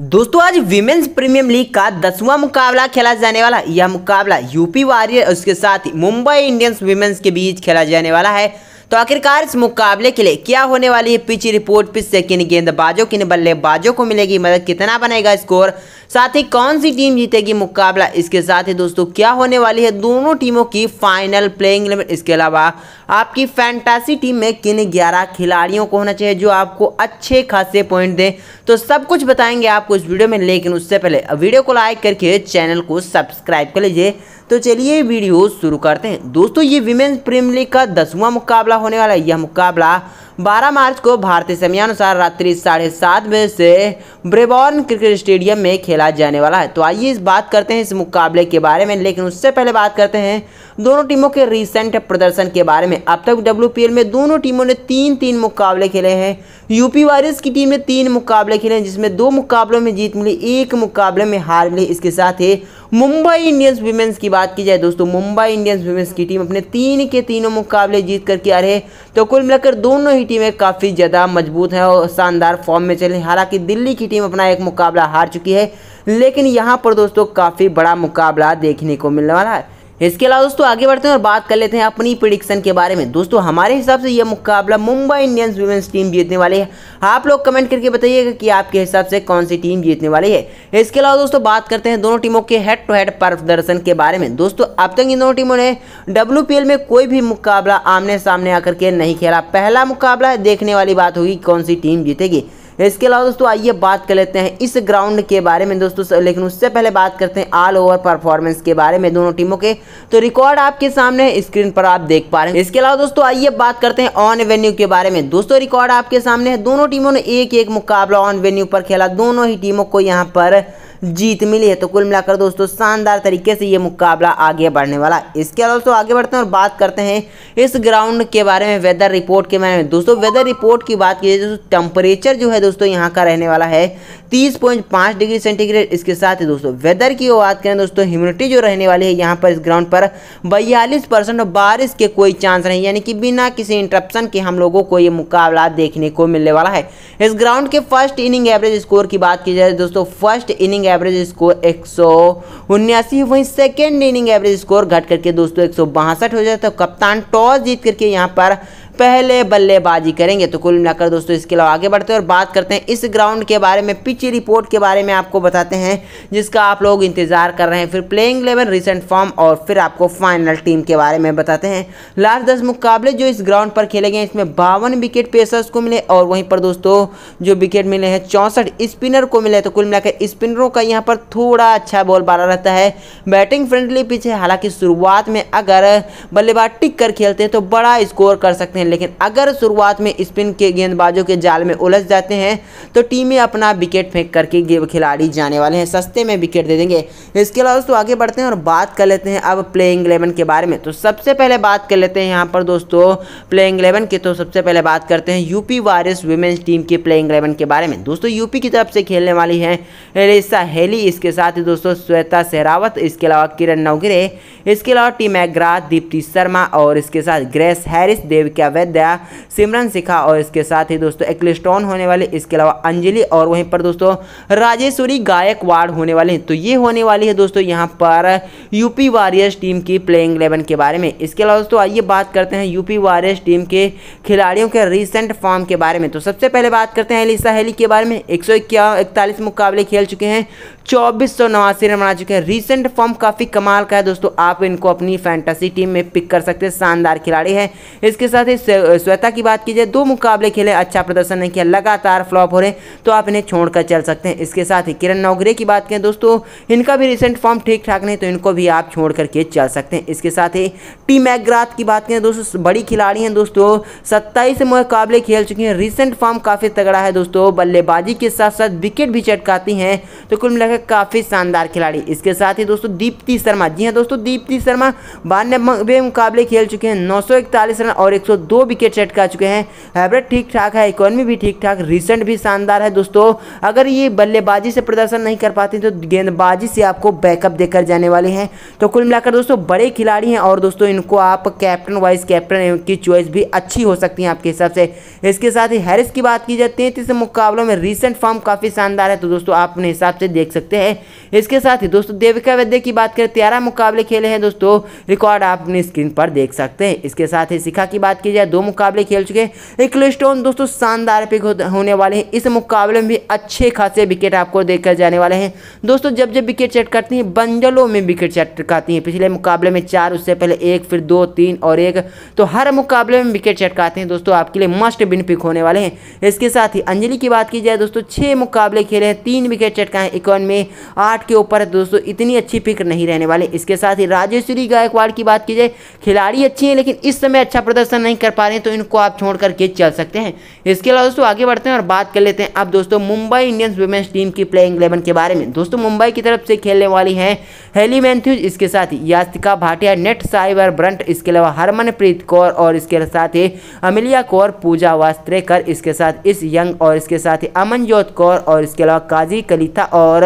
दोस्तों आज women's premium league का दसवां मुकाबला खेला जाने वाला यह मुकाबला यूपी वॉरियर उसके साथ ही मुंबई इंडियंस वीमेंस के बीच खेला जाने वाला है तो आखिरकार इस मुकाबले के लिए क्या होने वाली है पिच रिपोर्ट पिच से किन गेंदबाजों किन बल्लेबाजों को मिलेगी मदद मतलब कितना बनेगा स्कोर साथ ही कौन सी टीम जीतेगी मुकाबला इसके साथ ही दोस्तों क्या होने वाली है दोनों टीमों की फाइनल प्लेइंग इलेवन इसके अलावा आपकी फैंटासी टीम में किन ग्यारह खिलाड़ियों को होना चाहिए जो आपको अच्छे खासे पॉइंट दें तो सब कुछ बताएंगे आपको इस वीडियो में लेकिन उससे पहले वीडियो को लाइक करके चैनल को सब्सक्राइब कर लीजिए तो चलिए वीडियो शुरू करते हैं दोस्तों ये विमेन्स प्रीमियर लीग का दसवां मुकाबला होने वाला है यह मुकाबला 12 मार्च को भारतीय समयानुसार रात्रि साढ़े सात बजे से ब्रेबॉर्न क्रिकेट स्टेडियम में खेला जाने वाला है तो आइए इस बात करते हैं इस मुकाबले के बारे में लेकिन उससे पहले बात करते हैं दोनों टीमों के रिसेंट प्रदर्शन के बारे में अब तक डब्ल्यू में दोनों टीमों ने तीन तीन मुकाबले खेले हैं यूपी वॉरियर्स की टीम ने तीन मुकाबले खेले हैं जिसमें दो मुकाबलों में जीत मिली एक मुकाबले में हार मिली इसके साथ ही मुंबई इंडियंस वीमेंस की बात की जाए दोस्तों मुंबई इंडियंस वीमेंस की टीम अपने तीन के तीनों मुकाबले जीत करके आ रहे तो कुल मिलाकर दोनों ही टीमें काफ़ी ज़्यादा मजबूत हैं और शानदार फॉर्म में चले हालांकि दिल्ली की टीम अपना एक मुकाबला हार चुकी है लेकिन यहाँ पर दोस्तों काफ़ी बड़ा मुकाबला देखने को मिलने वाला है इसके अलावा दोस्तों आगे बढ़ते हैं और बात कर लेते हैं अपनी प्रिडिक्शन के बारे में दोस्तों हमारे हिसाब से यह मुकाबला मुंबई इंडियंस वुमेंस टीम जीतने वाली है आप लोग कमेंट करके बताइएगा कि आपके हिसाब से कौन सी टीम जीतने वाली है इसके अलावा दोस्तों बात करते हैं दोनों टीमों के हेड टू हेड प्रदर्शन के बारे में दोस्तों अब तक इन दोनों टीमों ने डब्ल्यू में कोई भी मुकाबला आमने सामने आकर के नहीं खेला पहला मुकाबला देखने वाली बात होगी कौन सी टीम जीतेगी इसके अलावा दोस्तों आइए बात कर लेते हैं इस ग्राउंड के बारे में दोस्तों लेकिन उससे पहले बात करते हैं ऑल ओवर परफॉर्मेंस के बारे में दोनों टीमों के तो रिकॉर्ड आपके सामने स्क्रीन पर आप देख पा रहे हैं इसके अलावा दोस्तों आइए बात करते हैं ऑन वेन्यू के बारे में दोस्तों रिकॉर्ड आपके सामने है दोनों टीमों ने एक एक मुकाबला ऑन वेन्यू पर खेला दोनों ही टीमों को यहाँ पर जीत मिली है तो कुल मिलाकर दोस्तों शानदार तरीके से ये मुकाबला आगे बढ़ने वाला है इसके अलावा दोस्तों आगे बढ़ते हैं और बात करते हैं इस ग्राउंड के बारे में वेदर रिपोर्ट के बारे में दोस्तों वेदर रिपोर्ट की बात की जाए तो टेम्परेचर जो है दोस्तों यहाँ का रहने वाला है तीस डिग्री सेंटीग्रेड इसके साथ ही दोस्तों वेदर की बात करें दोस्तों ह्यूमिडिटी जो रहने वाली है यहाँ पर इस ग्राउंड पर बयालीस परसेंट बारिश के कोई चांस नहीं यानी कि बिना किसी इंटरप्शन के हम लोगों को ये मुकाबला देखने को मिलने वाला है इस ग्राउंड के फर्स्ट इनिंग एवरेज स्कोर की बात की जाए दोस्तों फर्स्ट इनिंग एवरेज स्कोर एक सौ उन्यासी वहीं सेकेंड इनिंग एवरेज स्कोर घट करके दोस्तों एक हो जाता है तो कप्तान टॉस जीत करके यहाँ पर पहले बल्लेबाजी करेंगे तो कुल मिलाकर दोस्तों इसके अलावा आगे बढ़ते हैं और बात करते हैं इस ग्राउंड के बारे में पिच रिपोर्ट के बारे में आपको बताते हैं जिसका आप लोग इंतजार कर रहे हैं फिर प्लेइंग इलेवन रिसेंट फॉर्म और फिर आपको फाइनल टीम के बारे में बताते हैं लास्ट दस मुकाबले जो इस ग्राउंड पर खेले गए इसमें बावन विकेट पेसर्स को मिले और वहीं पर दोस्तों जो विकेट मिले हैं चौंसठ स्पिनर को मिले तो कुल मिलाकर स्पिनरों का यहाँ पर थोड़ा अच्छा बॉल बारा रहता है बैटिंग फ्रेंडली पिच है हालांकि शुरुआत में अगर बल्लेबाज टिक कर खेलते हैं तो बड़ा स्कोर कर सकते हैं हैं लेकिन अगर शुरुआत में स्पिन के गेंदबाजों के जाल में उलझ जाते हैं तो टीमें अपना विकेट फेंक करके खिलाड़ी जाने वाले हैं सस्ते में विकेट दे देंगे इसके अलावा दोस्तों आगे बढ़ते हैं और बात कर लेते हैं अब प्लेइंग एलेवन के बारे में तो सबसे पहले बात कर लेते हैं यहाँ पर दोस्तों प्लेइंग एलेवन की तो सबसे पहले बात करते हैं यूपी वारिस वुमेन्स टीम की प्लेइंग एलेवन के बारे में दोस्तों यूपी की तरफ से खेलने वाली है एलिसा हेली इसके साथ ही दोस्तों श्वेता सहरावत इसके अलावा किरण नवगिरे इसके अलावा टीम एग्रा दीप्ति शर्मा और इसके साथ ग्रेस हैरिस देविका वैद्या सिमरन शिखा और इसके साथ ही दोस्तों एक्लिस्टोन होने वाले इसके अलावा अंजलि और वहीं पर दोस्तों राजेश्वरी गायकवाड़ होने वाले हैं तो ये होने वाली है दोस्तों यहाँ पर यूपी वॉरियर्स टीम की प्लेइंग इलेवन के बारे में इसके अलावा दोस्तों आइए बात करते हैं यूपी वॉरियर्स टीम के खिलाड़ियों के रिसेंट फॉर्म के बारे में तो सबसे पहले बात करते हैं एलिसा हेली के बारे में एक सौ मुकाबले खेल चुके हैं चौबीस सौ नवासी रन बना चुके हैं रिसेंट फॉर्म काफ़ी कमाल का है दोस्तों आप इनको अपनी फैंटेसी टीम में पिक कर सकते हैं शानदार खिलाड़ी है इसके साथ ही श्वेता की बात की जाए दो मुकाबले खेले अच्छा प्रदर्शन नहीं किया लगातार फ्लॉप हो रहे तो आप इन्हें छोड़कर चल सकते हैं इसके साथ ही किरण नौगरे की बात करें दोस्तों इनका भी रिसेंट फॉर्म ठीक ठाक नहीं तो इनको भी आप छोड़ करके चल सकते हैं इसके साथ ही टी मैग्राथ की बात करें दोस्तों बड़ी खिलाड़ी हैं दोस्तों सत्ताईस मुकाबले खेल चुकी हैं रिसेंट फॉर्म काफ़ी तगड़ा है दोस्तों बल्लेबाजी के साथ साथ विकेट भी चटकाती हैं तो कुल मिलाकर है काफ़ी शानदार खिलाड़ी इसके साथ ही दोस्तों दीप्ति शर्मा जी हाँ दोस्तों दीप्ति शर्मा बानवे मुकाबले खेल चुके हैं नौ रन और एक विकेट सेट कर चुके हैं हैवरेज ठीक ठाक है इकोनॉमी भी ठीक ठाक रिसेंट भी शानदार है दोस्तों अगर ये बल्लेबाजी से प्रदर्शन नहीं कर पाते तो गेंदबाजी से आपको बैकअप देकर जाने वाले हैं तो कुल मिलाकर दोस्तों बड़े खिलाड़ी हैं और दोस्तों इनको आप कैप्टन वाइस कैप्टन की चॉइस भी अच्छी हो सकती है आपके हिसाब से इसके साथ ही हैरिस की बात की जाए तैंतीस मुकाबलों में रिसेंट फॉर्म काफ़ी शानदार है तो दोस्तों आप अपने हिसाब से देख सकते सकते हैं इसके साथ ही दोस्तों देविका वैद्य की बात करें तेरह मुकाबले खेले हैं दोस्तों रिकॉर्ड आप अपनी स्क्रीन पर देख सकते हैं इसके साथ ही शिखा की बात की जाए दो मुकाबले खेल चुके हैं दोस्तों शानदार पिक होने वाले हैं इस मुकाबले में भी अच्छे खासे विकेट आपको देखकर जाने वाले हैं दोस्तों जब जब विकेट चेट करती हैं बंजलों में विकेट चेट करती हैं पिछले मुकाबले में चार उससे पहले एक फिर दो तीन और एक तो हर मुकाबले में विकेट चटकाते हैं दोस्तों आपके लिए मस्ट बिन पिक होने वाले हैं इसके साथ ही अंजलि की बात की जाए दोस्तों छह मुकाबले खेले हैं तीन विकेट चटकाएं इक्यानवे में आठ के ऊपर है दोस्तों इतनी अच्छी पिक नहीं रहने वाली इसके साथ ही राजेश्वरी गायकवाड़ की बात की जाए खिलाड़ी अच्छी हैं लेकिन इस समय अच्छा प्रदर्शन नहीं कर पा रहे हैं तो इनको आप छोड़ करके चल सकते हैं इसके अलावा दोस्तों आगे बढ़ते हैं और बात कर लेते हैं अब दोस्तों मुंबई इंडियंस वुमेंस टीम की प्लेइंग इलेवन के बारे में दोस्तों मुंबई की तरफ से खेलने वाली हैं हेली मैंथ्यूज इसके साथ ही Yastika Bhatia Nat Sciver Brunt इसके अलावा हरमनप्रीत कौर और इसके साथ ही अमिलिया कौर पूजा वास्त्रेकर इसके साथ इस यंग और इसके साथ ही अमनजोत कौर और इसके अलावा काजी कलिता और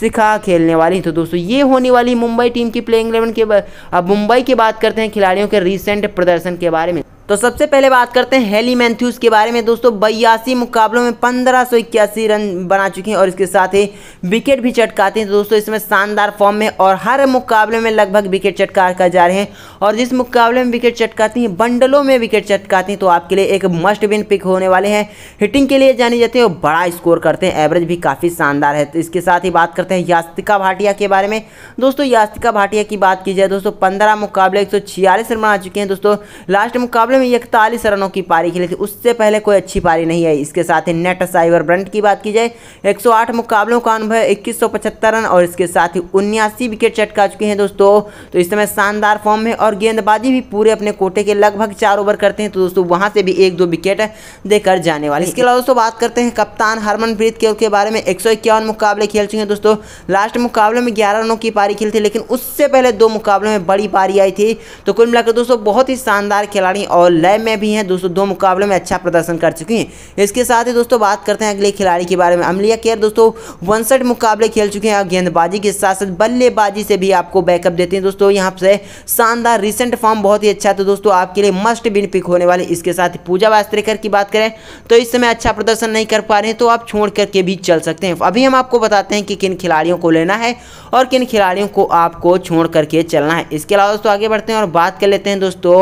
सिखा खेलने वाली तो दोस्तों ये होने वाली मुंबई टीम की प्लेइंग इलेवन के अब मुंबई की बात करते हैं खिलाड़ियों के रिसेंट प्रदर्शन के बारे में तो सबसे पहले बात करते हैं हेली मैथ्यूज के बारे में दोस्तों बयासी मुकाबलों में पंद्रह रन बना चुके हैं और इसके साथ ही विकेट भी चटकाते हैं तो दोस्तों इसमें शानदार फॉर्म में और हर मुकाबले में लगभग विकेट चटका कर जा रहे हैं और जिस मुकाबले में विकेट चटकाती हैं बंडलों में विकेट चटकाती हैं तो आपके लिए एक मस्ट विन पिक होने वाले हैं हिटिंग के लिए जाने जाते हैं और बड़ा स्कोर करते हैं एवरेज भी काफ़ी शानदार है तो इसके साथ ही बात करते हैं यास्तिका भाटिया के बारे में दोस्तों यास्तिका भाटिया की बात की जाए दोस्तों पंद्रह मुकाबले एक रन बना चुके हैं दोस्तों लास्ट मुकाबले में इकतालीस रनों की पारी खेली थी उससे पहले कोई अच्छी पारी नहीं आई इसके साथ ही नेट साइबर ब्रंट की बात की जाए 108 मुकाबलों का अनुभव इक्कीस रन और इसके साथ ही उन्यासी विकेट चटका चुके हैं दोस्तों तो इस समय शानदार फॉर्म में और गेंदबाजी भी पूरे अपने कोटे के लगभग चार ओवर करते हैं तो दोस्तों वहाँ से भी एक दो विकेट देकर जाने वाले इसके अलावा दोस्तों बात करते हैं कप्तान हरमनप्रीत के के बारे में एक मुकाबले खेल चुके हैं दोस्तों लास्ट मुकाबले में ग्यारह रनों की पारी खेली थी लेकिन उससे पहले दो मुकाबलों में बड़ी पारी आई थी तो कुल मिलाकर दोस्तों बहुत ही शानदार खिलाड़ी और और लय में भी हैं दोस्तों दो मुकाबले में अच्छा प्रदर्शन कर चुकी हैं इसके साथ ही दोस्तों बात करते हैं अगले खिलाड़ी के बारे में अमलिया केयर दोस्तों उनसठ मुकाबले खेल चुके हैं और गेंदबाजी के साथ साथ बल्लेबाजी से भी आपको बैकअप देती हैं दोस्तों यहाँ से शानदार रिसेंट फॉर्म बहुत ही अच्छा तो दोस्तों आपके लिए मस्ट बिन पिक होने वाले इसके साथ ही पूजा वास्त्रेकर की बात करें तो इस समय अच्छा प्रदर्शन नहीं कर पा रहे हैं तो आप छोड़ करके भी चल सकते हैं अभी हम आपको बताते हैं कि किन खिलाड़ियों को लेना है और किन खिलाड़ियों को आपको छोड़ करके चलना है इसके अलावा दोस्तों आगे बढ़ते हैं और बात कर लेते हैं दोस्तों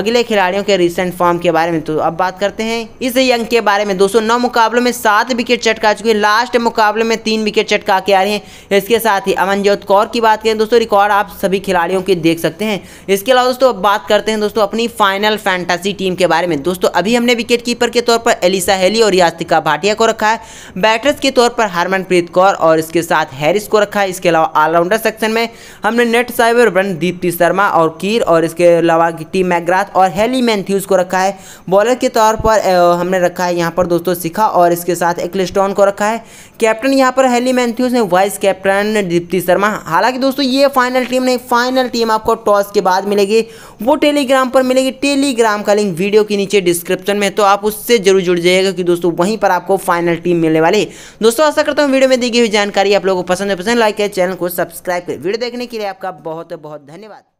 अगले खिलाड़ी खिलाड़ियों के रिसेंट फॉर्म के बारे में तो अब बात करते हैं इस यंग के बारे में दोस्तों नौ मुकाबलों में सात विकेट चटका चुके हैं लास्ट मुकाबले में तीन विकेट चटका के आ रहे हैं इसके साथ ही अमनजोत कौर की बात करें दोस्तों रिकॉर्ड आप सभी खिलाड़ियों के देख सकते हैं इसके अलावा दोस्तों अब बात करते हैं दोस्तों अपनी फाइनल फैंटासी टीम के बारे में दोस्तों अभी हमने विकेट कीपर के तौर पर एलिसा हेली और यास्तिका भाटिया को रखा है बैटर्स के तौर पर हरमनप्रीत कौर और इसके साथ हैरिस को रखा है इसके अलावा ऑलराउंडर सेक्शन में हमने Nat Sciver Brunt Deepti Sharma और कीर और इसके अलावा टीम मैग्राथ और हेली मैंथ्यूज़ को रखा है बॉलर के तौर पर हमने रखा है यहाँ पर दोस्तों सिखा और इसके साथ एक्लिस्टॉन को रखा है कैप्टन यहाँ पर हेली मैंथ्यूज़ है वाइस कैप्टन दीप्ति शर्मा हालांकि दोस्तों ये फाइनल टीम नहीं फाइनल टीम आपको टॉस के बाद मिलेगी वो टेलीग्राम पर मिलेगी टेलीग्राम का लिंक वीडियो के नीचे डिस्क्रिप्शन में तो आप उससे जरूर जुड़ जाइएगा कि दोस्तों वहीं पर आपको फाइनल टीम मिलने वाली दोस्तों ऐसा करता हूँ वीडियो में दी गई हुई जानकारी आप लोगों को पसंद है पसंद लाइक है चैनल को सब्सक्राइब करें वीडियो देखने के लिए आपका बहुत बहुत धन्यवाद